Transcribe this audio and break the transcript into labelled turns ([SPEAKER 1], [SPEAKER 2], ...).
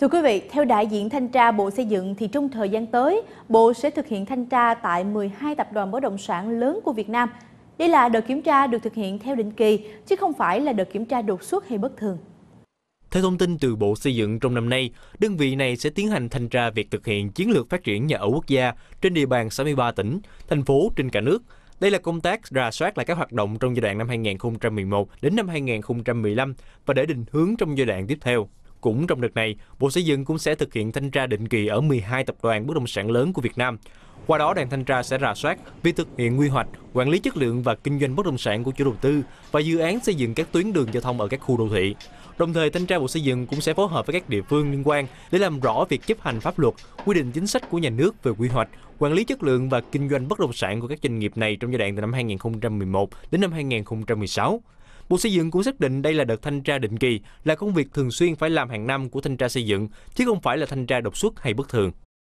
[SPEAKER 1] Thưa quý vị, theo đại diện thanh tra Bộ Xây dựng thì trong thời gian tới, Bộ sẽ thực hiện thanh tra tại 12 tập đoàn bất động sản lớn của Việt Nam. Đây là đợt kiểm tra được thực hiện theo định kỳ, chứ không phải là đợt kiểm tra đột xuất hay bất thường.
[SPEAKER 2] Theo thông tin từ Bộ Xây dựng trong năm nay, đơn vị này sẽ tiến hành thanh tra việc thực hiện chiến lược phát triển nhà ở quốc gia trên địa bàn 63 tỉnh, thành phố trên cả nước. Đây là công tác rà soát lại các hoạt động trong giai đoạn năm 2011 đến năm 2015 và để định hướng trong giai đoạn tiếp theo. Cũng trong đợt này, Bộ Xây dựng cũng sẽ thực hiện thanh tra định kỳ ở 12 tập đoàn bất động sản lớn của Việt Nam. Qua đó, đoàn thanh tra sẽ rà soát việc thực hiện quy hoạch, quản lý chất lượng và kinh doanh bất động sản của chủ đầu tư và dự án xây dựng các tuyến đường giao thông ở các khu đô thị. Đồng thời, thanh tra Bộ Xây dựng cũng sẽ phối hợp với các địa phương liên quan để làm rõ việc chấp hành pháp luật, quy định chính sách của nhà nước về quy hoạch, quản lý chất lượng và kinh doanh bất động sản của các doanh nghiệp này trong giai đoạn từ năm 2011 đến năm 2016. Bộ Xây dựng cũng xác định đây là đợt thanh tra định kỳ, là công việc thường xuyên phải làm hàng năm của thanh tra xây dựng, chứ không phải là thanh tra đột xuất hay bất thường.